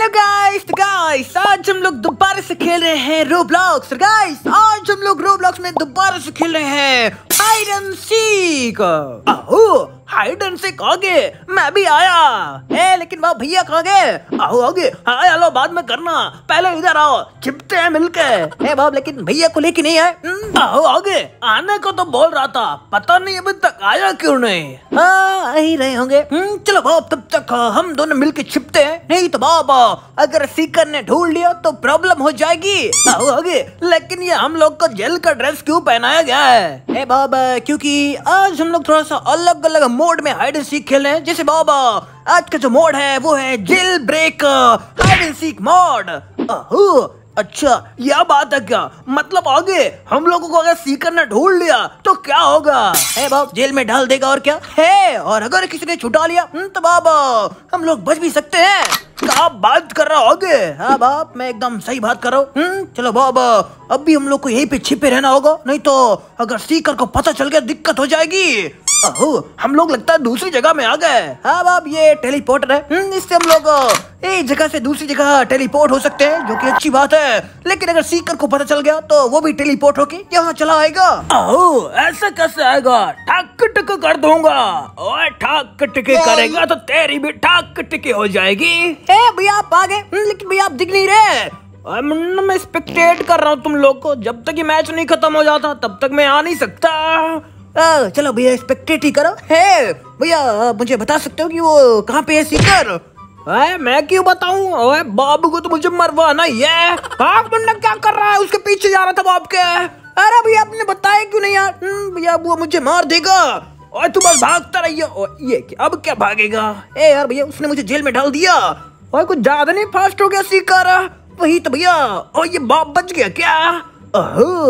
Hello guys guys आज हम लोग दोबारा से खेल रहे हैं रोब्लॉक्स गाइस आज हम लोग रोब्लॉक्स में दोबारा से खेल रहे हैं आयरन सीक एंड सीक आगे मैं भी आया ए, लेकिन वह भैया कहोगे आओ आगे हाँ आलो बाद में करना पहले इधर आओ छिपते हैं मिलके ए बाब लेकिन भैया को लेके नहीं आए हम्म, आओ आओगे आने को तो बोल रहा था पता नहीं अभी तक आया क्यों नहीं हाँ यही रहे होंगे हम्म, चलो बाप तब तक हम दोनों मिलके छिपते हैं नहीं तो बाप अगर सीकर ने ढूंढ लिया तो प्रॉब्लम हो जाएगी आओ आगे लेकिन ये हम लोग को जेल का ड्रेस क्यों पहनाया गया है ए बाबा क्योंकि आज हम लोग थोड़ा सा अलग अलग मोड में हाइड एंड सीख खेल रहे हैं जैसे बाबा आज का जो मोड है वो है jail break hide and seek mode अच्छा यह बात है क्या मतलब आगे हम लोगों को अगर सीकर ने ढूंढ लिया तो क्या होगा है बाप जेल में डाल देगा और क्या है और अगर किसी ने छुटा लिया हम्म, तो बाबा हम लोग बच भी सकते हैं आप बात कर रहा होगे हाँ बाप मैं एकदम सही बात कर रहा हूँ हम्म, चलो बाबा अब भी हम लोग को यहीं पे छिपे रहना होगा नहीं तो अगर सीकर को पता चल गया दिक्कत हो जाएगी ओह हम लोग लगता है दूसरी जगह में आ गए हाँ बाब ये टेलीपोर्टर है हम्म, इससे हम लोग एक जगह से दूसरी जगह टेलीपोर्ट हो सकते हैं जो कि अच्छी बात है लेकिन अगर सीकर को पता चल गया तो वो भी टेलीपोर्ट होके यहाँ चला आएगा ओह ऐसा कैसे आएगा ठक टक कर दूंगा और ठक टिके करेगा तो तेरी भी ठक टिके हो जाएगी भैया आप आगे हम्म, लेकिन भैया आप दिख नहीं रहे मैं स्पेक्टेट कर रहा हूँ तुम लोग को जब तक ये मैच नहीं खत्म हो जाता तब तक मैं आ नहीं सकता आ, चलो भैया एक्सपेक्टेड ही करो हे भैया मुझे बता सकते हो कि वो कहाँ पे है सीकर अरे मैं क्यों बताऊं बाबू को तो मुझे मरवाना ये बाप मुंडा क्या कर रहा है उसके पीछे जा रहा था बाप के अरे भैया आपने बताया क्यों नहीं यार हम्म, भैया वो मुझे मार देगा और तू बस भागता रहिए ये क्या अब क्या भागेगा ए यार भैया उसने मुझे जेल में डाल दिया और कुछ ज्यादा नहीं फास्ट हो गया सीकर वही तो भैया और ये बाप बच गया क्या ओहो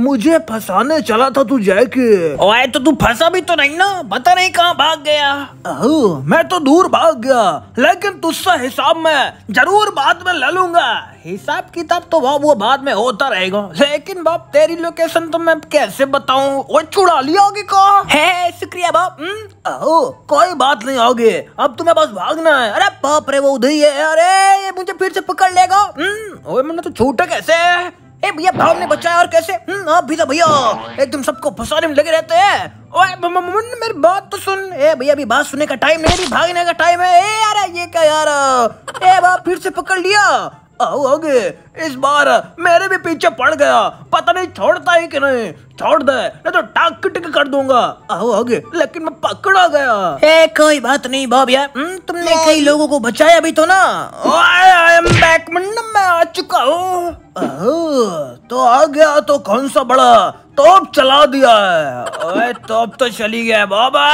मुझे फंसाने चला था तू जैक ओए तो तू फंसा भी तो नहीं ना पता नहीं कहाँ भाग गया मैं तो दूर भाग गया लेकिन तुझसे हिसाब में जरूर बाद में ले लूंगा हिसाब किताब तो बाप वो बाद में होता रहेगा लेकिन बाप तेरी लोकेशन तो मैं कैसे बताऊं वो चुड़ा लिया आगे को है शुक्रिया बाप ओ हम्म। कोई बात नहीं आगे अब तुम्हें बस भागना है अरे बाप रे वो उधर ही है अरे ये मुझे फिर से पकड़ लेगा हम्म। ओए मैंने तो छूटा कैसे ए भैया भाव ने बचाया और कैसे हम्म, आप भी तो भैया एकदम सबको फंसाने में लगे रहते हैं मेरी बात तो सुन ए भैया अभी बात सुनने का टाइम नहीं भागने का टाइम है ए यार ये क्या यार ए बाप फिर से पकड़ लिया आओगे इस बार मेरे भी पीछे पड़ गया पता नहीं छोड़ता है कि नहीं छोड़ दे नहीं तो टाक टिक कर दूंगा आओगे लेकिन मैं पकड़ा गया ए, कोई बात नहीं भाभी हम्म, तुमने कई लोगों को बचाया भी तो ना आई एम बैक मैं आ चुका हूँ तो आ गया तो कौन सा बड़ा तोप चला दिया है ओए तोप तो चली गया बाबा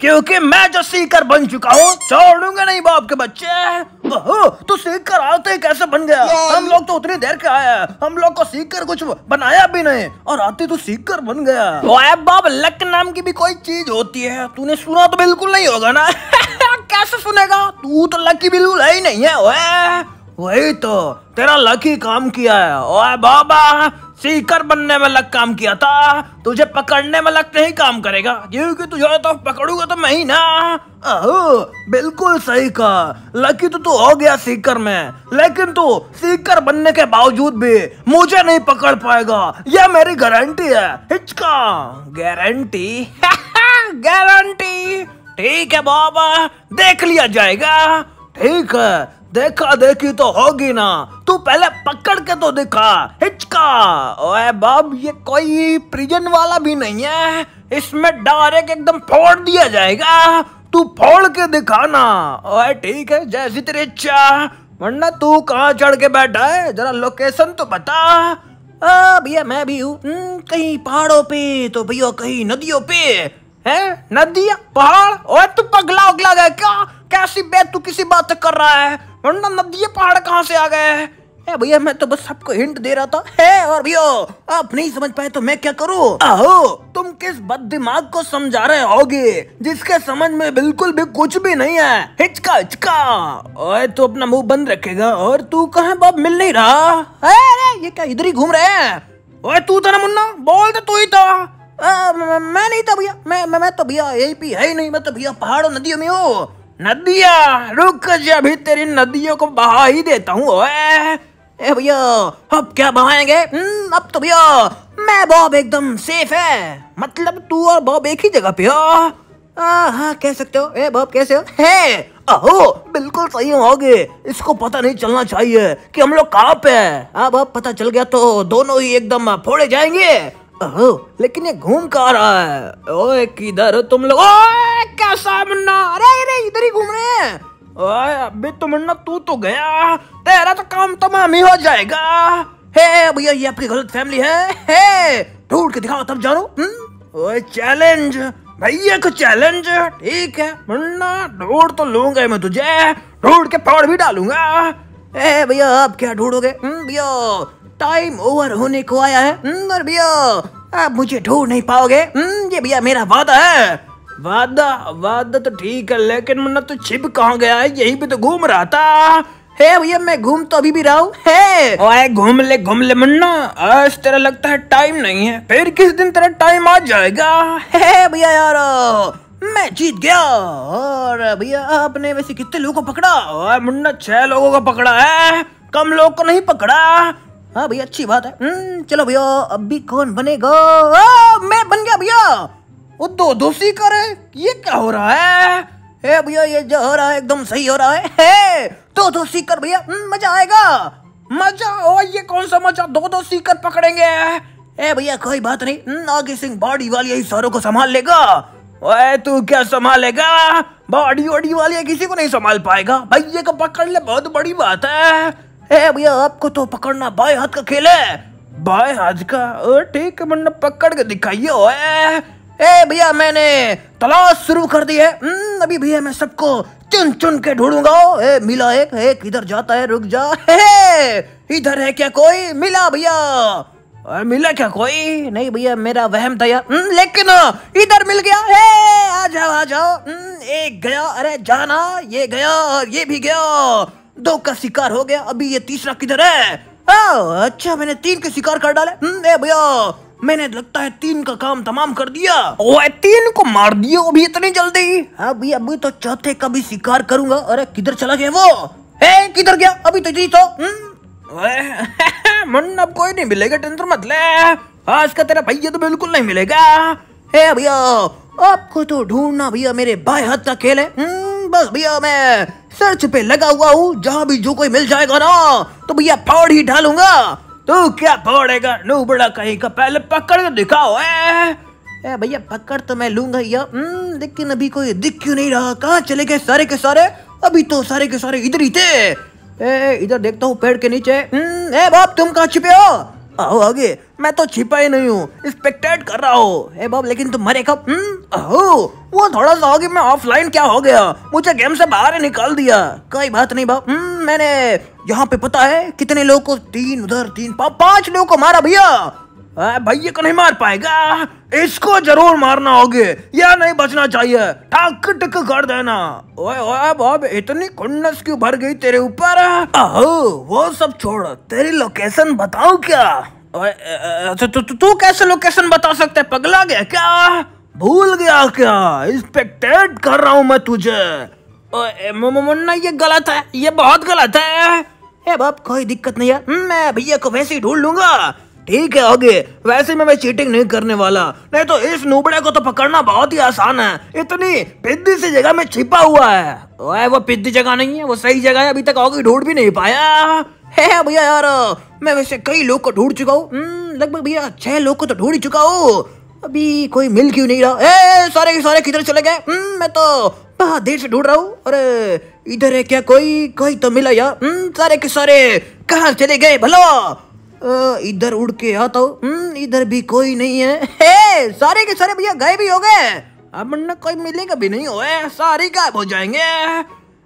क्योंकि मैं जो सीकर बन चुका हूँ छोड़ूंगा नहीं बाप के बच्चे तो सीख कर आते कैसे बन गया हम लोग तो उतनी देर के आया हम लोग को सीख कर कुछ बनाया भी नहीं और आते तो सीख कर बन गया बाब लक नाम की भी कोई चीज होती है तूने सुना तो बिल्कुल नहीं होगा ना कैसे सुनेगा तू तो लकी बिल्कुल है ही नहीं है वही तो तेरा लकी काम किया है ओए बाबा सीकर बनने में लग काम किया था तुझे पकड़ने में लग नहीं काम करेगा क्योंकि तुझे तो पकड़ूंगा तो मैं ही ना आहो बिल्कुल सही कहा लकी तो तू हो गया सीकर में लेकिन तू सीकर बनने के बावजूद भी मुझे नहीं पकड़ पाएगा यह मेरी गारंटी है हिचका गारंटी गारंटी ठीक है बाबा देख लिया जाएगा ठीक है देखा देखी तो होगी ना तू पहले पकड़ के तो दिखा हिचका ओए बाब ये कोई प्रिजन वाला भी नहीं है इसमें डायरेक्ट एकदम फोड़ दिया जाएगा तू फोड़ के दिखाना ओए ठीक है जैसी तेरी इच्छा वरना तू कहाँ चढ़ के बैठा है जरा लोकेशन तो बता भैया मैं भी हूँ हम्म, कहीं पहाड़ों पे तो भैया कहीं नदियों पे है नदियाँ पहाड़ और तू पगला उगला गया क्या कैसी तू किसी बात कर रहा है वरना नदी पहाड़ कहाँ से आ गए हैं है भैया मैं तो बस सबको हिंट दे रहा था है और भैया आप नहीं समझ पाए तो मैं क्या करूं आहो तुम किस बद दिमाग को समझा रहे होगे जिसके समझ में बिल्कुल भी कुछ भी नहीं है हिचका हिचका ओए तू अपना मुंह बंद रखेगा और तू कहा बाप मिल नहीं रहा अरे ये क्या इधर ही घूम रहे हैं ओए तू था ना मुन्ना बोल तो तू ही था तो। मैं, मैं नहीं था तो भैया मैं मैं, मैं तो भैया यही पी है ही नहीं मैं तो भैया पहाड़ों नदियों में हो नदिया रुक जा अभी तेरी नदियों को बहा ही देता हूँ ए भैया अब क्या बहाएंगे हम्म, अब तो भैया मैं बॉब एकदम सेफ है मतलब तू और बॉब एक ही जगह पे हो हाँ कह सकते हो ए बॉब कैसे हो हे अहो बिल्कुल सही हो होगे इसको पता नहीं चलना चाहिए कि हम लोग कहाँ पे हैं अब अब पता चल गया तो दोनों ही एकदम फोड़े जाएंगे ओहो लेकिन ये घूम कहा रहा है ओए किधर हो तुम लोग ओए कैसा मुन्ना अरे अरे इधर ही घूम रहे हैं ओए अबे तो मुन्ना तू तो गया तेरा तो काम तमाम ही हो जाएगा हे भैया ये आपकी गलत फैमिली है हे ढूंढ के दिखाओ तब जानो हम्म? ओए चैलेंज भैया को चैलेंज ठीक है मुन्ना ढूंढ तो लूंगा मैं तुझे ढूंढ के पौड़ भी डालूंगा ए भैया आप क्या ढूंढोगे हम्म, भैया टाइम ओवर होने को आया है और भैया आप मुझे ढूंढ नहीं पाओगे हम्म, ये भैया मेरा वादा है वादा वादा तो ठीक है लेकिन मुन्ना तो छिप कहाँ गया है यही पे तो घूम रहा था हे भैया मैं घूम तो अभी भी रहा हूँ ओए घूम ले घूम ले मुन्ना आज तेरा लगता है टाइम नहीं है फिर किस दिन तेरा टाइम आ जाएगा हे भैया यार मैं जीत गया और भैया आपने वैसे कितने लोगों को पकड़ा मुन्ना छह लोगों को पकड़ा है कम लोग को नहीं पकड़ा हाँ भैया अच्छी बात है हम्म, चलो भैया अभी कौन बनेगा आ, मैं बन गया भैया वो दो तो दोषी करे ये क्या हो रहा है हे भैया ये जो हो रहा है एकदम सही हो रहा है हे दो दोषी कर भैया हम्म, मजा आएगा मजा ओ ये कौन सा मजा दो दो सीकर पकड़ेंगे ए भैया कोई बात नहीं नागी हम्म, सिंह बॉडी वाली यही सारों को संभाल लेगा ओए तू क्या संभालेगा बॉडी वॉडी वाली किसी को नहीं संभाल पाएगा भैया को पकड़ ले बहुत बड़ी बात है ए भैया आपको तो पकड़ना बाएं हाथ का खेल है बाएं हाथ का ठीक है मन्ना पकड़ के दिखाइए ओए ए भैया मैंने तलाश शुरू कर दी है हम्म, अभी भैया मैं सबको चुन चुन के ढूंढूंगा ए मिला एक एक इधर जाता है रुक जा हे इधर है क्या कोई मिला भैया मिला क्या कोई नहीं भैया मेरा वहम था यार हम्म, लेकिन इधर मिल गया हे आ जाओ आ जाओ हम्म, एक गया अरे जाना ये गया और ये भी गया दो का शिकार हो गया अभी ये तीसरा किधर है ओ, अच्छा मैंने तीन के शिकार कर डाले हम्म, ए भैया मैंने लगता है तीन का काम तमाम कर दिया ओए तीन को मार दिया अभी इतनी जल्दी अभी हाँ अभी तो चौथे का भी शिकार करूंगा अरे किधर चला गया वो ए किधर गया अभी तो जी तो मन हम्म। अब कोई नहीं मिलेगा टेंशन मत ले आज का तेरा भैया तो बिल्कुल नहीं मिलेगा हे भैया आपको तो ढूंढना भैया मेरे भाई हाथ का खेल है हम्म, बस भैया मैं सर्च पे लगा हुआ हूँ जहाँ भी जो कोई मिल जाएगा ना तो भैया फोड़ ही डालूंगा तू तो क्या फोड़ेगा नू बड़ा कहीं का पहले पकड़ के दिखाओ ए भैया पकड़ तो मैं लूंगा या हाँ। हम्म, लेकिन अभी कोई दिख क्यों नहीं रहा कहाँ चले गए सारे के सारे अभी तो सारे के सारे इधर ही थे ए इधर देखता हूँ पेड़ के नीचे ए हम्म, बाप तुम कहाँ छिपे हो आओ आगे मैं तो छिपा ही नहीं हूँ स्पेक्टेट कर रहा हूँ हे बॉब लेकिन तुम मरे कब हम्म? वो थोड़ा सा आगे मैं ऑफलाइन क्या हो गया मुझे गेम से बाहर निकाल दिया कोई बात नहीं बाप हम्म, मैंने यहाँ पे पता है कितने लोगों को तीन उधर तीन पा, पांच लोगों को मारा भैया हाँ, भाई ये को तो नहीं मार पाएगा इसको जरूर मारना होगे या नहीं बचना चाहिए टक टक कर देना ओए ओए अब इतनी कुंडस क्यों भर गई तेरे ऊपर वो सब छोड़ तेरी लोकेशन बताओ क्या ओए अच्छा, तू कैसे लोकेशन बता सकते पगला गया क्या भूल गया क्या इंस्पेक्टेड कर रहा हूँ मैं तुझे ओए मुन्ना ये गलत है ये बहुत गलत है ए बाप कोई दिक्कत नहीं है मैं भैया को वैसे ही ढूंढ लूंगा ठीक है आगे वैसे में मैं चीटिंग नहीं करने वाला नहीं तो इस नूबड़े को तो पकड़ना बहुत ही आसान है इतनी पिद्दी सी जगह में छिपा हुआ है ओए वो पिद्दी जगह नहीं है वो सही जगह है अभी तक आगे ढूंढ भी नहीं पाया है भैया यार मैं वैसे कई लोग को ढूंढ चुका हूँ हम्म, लगभग भैया छह लोग को तो ढूंढ चुका हूँ अभी कोई मिल क्यों नहीं रहा ए सारे के सारे किधर चले गए हम्म, मैं तो बहुत देर से ढूंढ रहा हूँ अरे इधर है क्या कोई कोई तो मिला यार हम्म, सारे के सारे कहाँ चले गए भला इधर उड़ के आता हूँ हम्म, इधर भी कोई नहीं है हे सारे के सारे भैया गायब भी हो गए अब ना कोई मिलेगा भी नहीं हो सारे गायब हो जाएंगे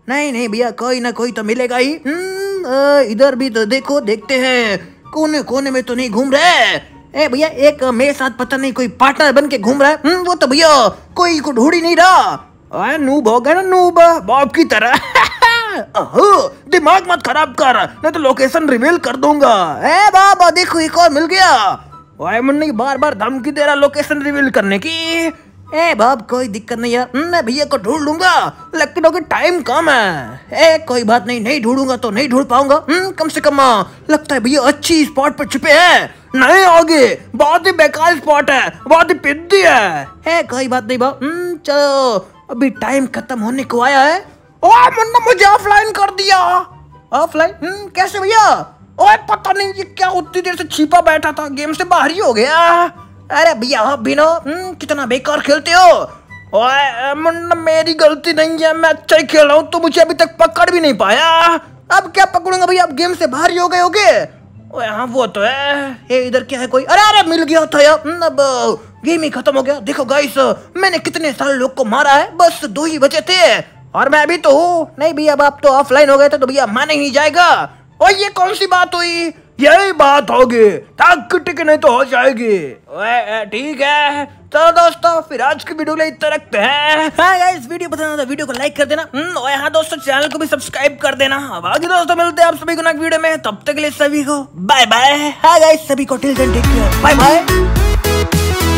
नहीं नहीं भैया कोई ना कोई तो मिलेगा ही हम्म, इधर भी तो देखो देखते हैं कोने कोने में तो नहीं घूम रहे ए भैया एक मेरे साथ पता नहीं कोई पार्टनर बन के घूम रहा है हम्म, वो तो भैया कोई को ढूंढ ही नहीं रहा नूब हो गया ना नूब बाप की तरह अहो दिमाग मत खराब कर नहीं तो लोकेशन रिवील कर दूंगा ए बाबा देखो एक और मिल गया वायमन मुन्नी बार बार धमकी दे रहा लोकेशन रिवील करने की ए बाप कोई दिक्कत नहीं यार हम्म, मैं भैया को ढूंढ लूंगा लेकिन अगर टाइम कम है ए कोई बात नहीं नहीं ढूंढूंगा तो नहीं ढूंढ पाऊंगा हम्म, कम से कम हाँ, लगता है भैया अच्छी स्पॉट पर छुपे हैं नहीं आगे बहुत ही बेकार स्पॉट है बहुत ही पिद्दी है ए कोई बात नहीं बाप हम्म, चलो अभी टाइम खत्म होने को आया है ओए मुन्ना मुझे ऑफलाइन कर दिया ऑफलाइन हम्म, कैसे भैया ओए पता नहीं ये क्या उतनी देर से छिपा बैठा था गेम से बाहर ही हो गया अरे भैया आप भी ना हम्म, कितना बेकार खेलते हो ओए मुन्ना मेरी गलती नहीं है मैं अच्छा ही खेल रहा हूँ तो मुझे अभी तक पकड़ भी नहीं पाया अब क्या पकड़ूंगा भैया आप गेम से बाहर ही हो गए होगे ओए हाँ वो तो है ये इधर क्या है कोई अरे अरे मिल गया था यार हम्म, अब गेम ही खत्म हो गया देखो गाइस मैंने कितने सारे लोग को मारा है बस दो ही बचे थे और मैं भी तो हूँ नहीं भैया अब आप तो ऑफलाइन हो गए थे तो भैया मैं नहीं जाएगा और ये कौन सी बात हुई यही बात होगी तक टिक नहीं तो हो जाएगी ठीक है तो दोस्तों फिर आज की वीडियो लिए इतना रखते हैं हाँ इस वीडियो पसंद आता तो वीडियो को लाइक कर देना हम्म, और यहाँ दोस्तों चैनल को भी सब्सक्राइब कर देना बाकी दोस्तों मिलते हैं आप सभी को नेक्स्ट वीडियो में तब तक के लिए सभी को बाय बाय हाँ गाइस सभी को till then take care bye bye